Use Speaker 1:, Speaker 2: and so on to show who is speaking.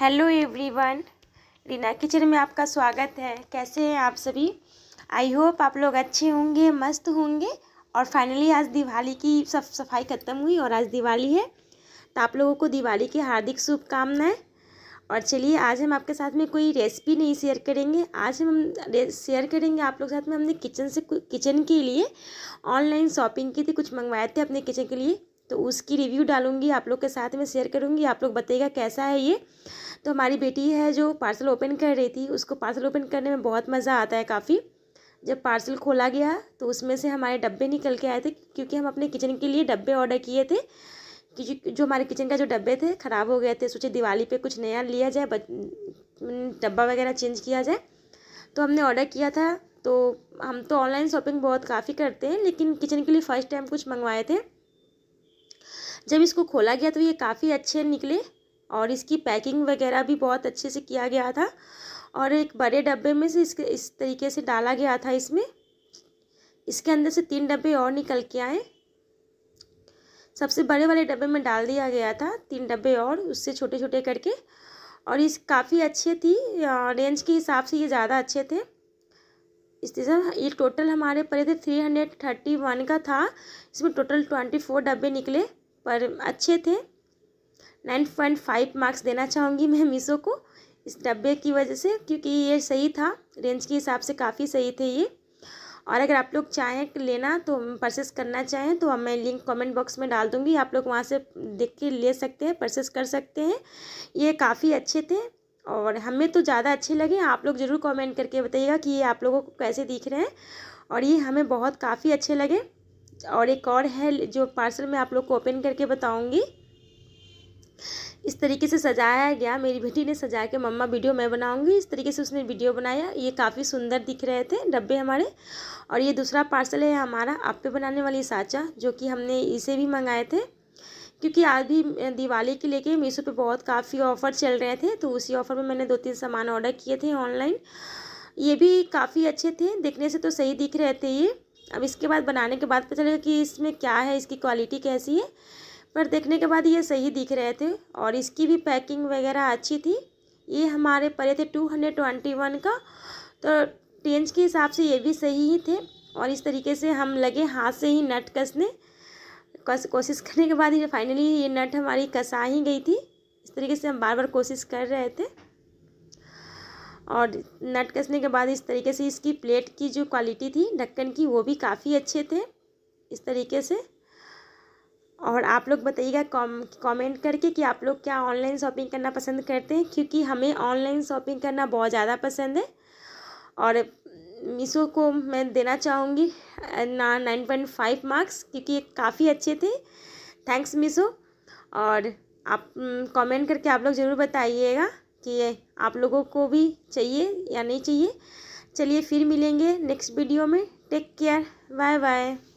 Speaker 1: hello everyone Reena kitchen में आपका स्वागत है कैसे हैं आप सभी आई होप आप लोग अच्छे होंगे मस्त होंगे और फाइनली आज दिवाली की सब सफाई ख़त्म हुई और आज दिवाली है तो आप लोगों को दिवाली की हार्दिक शुभकामनाएं और चलिए आज हम आपके साथ में कोई रेसिपी नहीं शेयर करेंगे आज हम शेयर करेंगे आप लोग साथ में हमने किचन से किचन के लिए ऑनलाइन शॉपिंग की थी कुछ मंगवाए थे अपने किचन के लिए तो उसकी रिव्यू डालूंगी आप लोग के साथ में शेयर करूंगी आप लोग बताइएगा कैसा है ये तो हमारी बेटी है जो पार्सल ओपन कर रही थी उसको पार्सल ओपन करने में बहुत मज़ा आता है काफ़ी जब पार्सल खोला गया तो उसमें से हमारे डब्बे निकल के आए थे क्योंकि हम अपने किचन के लिए डब्बे ऑर्डर किए थे क्योंकि जो हमारे किचन का जो डब्बे थे ख़राब हो गए थे सोचे दिवाली पे कुछ नया लिया जाए डब्बा वगैरह चेंज किया जाए तो हमने ऑर्डर किया था तो हम तो ऑनलाइन शॉपिंग बहुत काफ़ी करते हैं लेकिन किचन के लिए फ़र्स्ट टाइम कुछ मंगवाए थे जब इसको खोला गया तो ये काफ़ी अच्छे निकले और इसकी पैकिंग वगैरह भी बहुत अच्छे से किया गया था और एक बड़े डब्बे में से इसके इस तरीके से डाला गया था इसमें इसके अंदर से तीन डब्बे और निकल के आए सबसे बड़े वाले डब्बे में डाल दिया गया था तीन डब्बे और उससे छोटे छोटे करके और इस काफ़ी अच्छे थी रेंज के हिसाब से ये ज़्यादा अच्छे थे इस तरह ये टोटल हमारे पड़े थे थ्री हंड्रेड थर्टी वन का था इसमें टोटल ट्वेंटी फोर डब्बे निकले पर अच्छे थे नाइन पॉइंट फाइव मार्क्स देना चाहूँगी मैं मीशो को इस डब्बे की वजह से क्योंकि ये सही था रेंज के हिसाब से काफ़ी सही थे ये और अगर आप लोग चाहें लेना तो परचेस करना चाहें तो मैं लिंक कमेंट बॉक्स में डाल दूँगी आप लोग वहाँ से देख के ले सकते हैं परचेस कर सकते हैं ये काफ़ी अच्छे थे और हमें तो ज़्यादा अच्छे लगे आप लोग ज़रूर कमेंट करके बताइएगा कि ये आप लोगों को कैसे दिख रहे हैं और ये हमें बहुत काफ़ी अच्छे लगे और एक और है जो पार्सल मैं आप लोग को ओपन करके बताऊँगी इस तरीके से सजाया गया मेरी बेटी ने सजा के मम्मा वीडियो मैं बनाऊंगी इस तरीके से उसने वीडियो बनाया ये काफ़ी सुंदर दिख रहे थे डब्बे हमारे और ये दूसरा पार्सल है हमारा आप पे बनाने वाली साचा जो कि हमने इसे भी मंगाए थे क्योंकि आज भी दिवाली के लेके मीशो पे बहुत काफ़ी ऑफ़र चल रहे थे तो उसी ऑफ़र में मैंने दो तीन सामान ऑर्डर किए थे ऑनलाइन ये भी काफ़ी अच्छे थे देखने से तो सही दिख रहे थे ये अब इसके बाद बनाने के बाद पता चलेगा कि इसमें क्या है इसकी क्वालिटी कैसी है पर देखने के बाद ये सही दिख रहे थे और इसकी भी पैकिंग वगैरह अच्छी थी ये हमारे पड़े थे टू हंड्रेड ट्वेंटी वन का तो टेंच के हिसाब से ये भी सही ही थे और इस तरीके से हम लगे हाथ से ही नट कसने कस कोशिश करने के बाद ही फाइनली ये नट हमारी कसा ही गई थी इस तरीके से हम बार बार कोशिश कर रहे थे और नट कसने के बाद इस तरीके से इसकी प्लेट की जो क्वालिटी थी ढक्कन की वो भी काफ़ी अच्छे थे इस तरीके से और आप लोग बताइएगा कॉम कॉमेंट करके कि आप लोग क्या ऑनलाइन शॉपिंग करना पसंद करते हैं क्योंकि हमें ऑनलाइन शॉपिंग करना बहुत ज़्यादा पसंद है और मीशो को मैं देना चाहूँगी ना नाइन पॉइंट फाइव मार्क्स क्योंकि ये काफ़ी अच्छे थे थैंक्स मीशो और आप कमेंट करके आप लोग ज़रूर बताइएगा कि आप लोगों को भी चाहिए या नहीं चाहिए चलिए फिर मिलेंगे नेक्स्ट वीडियो में टेक केयर बाय बाय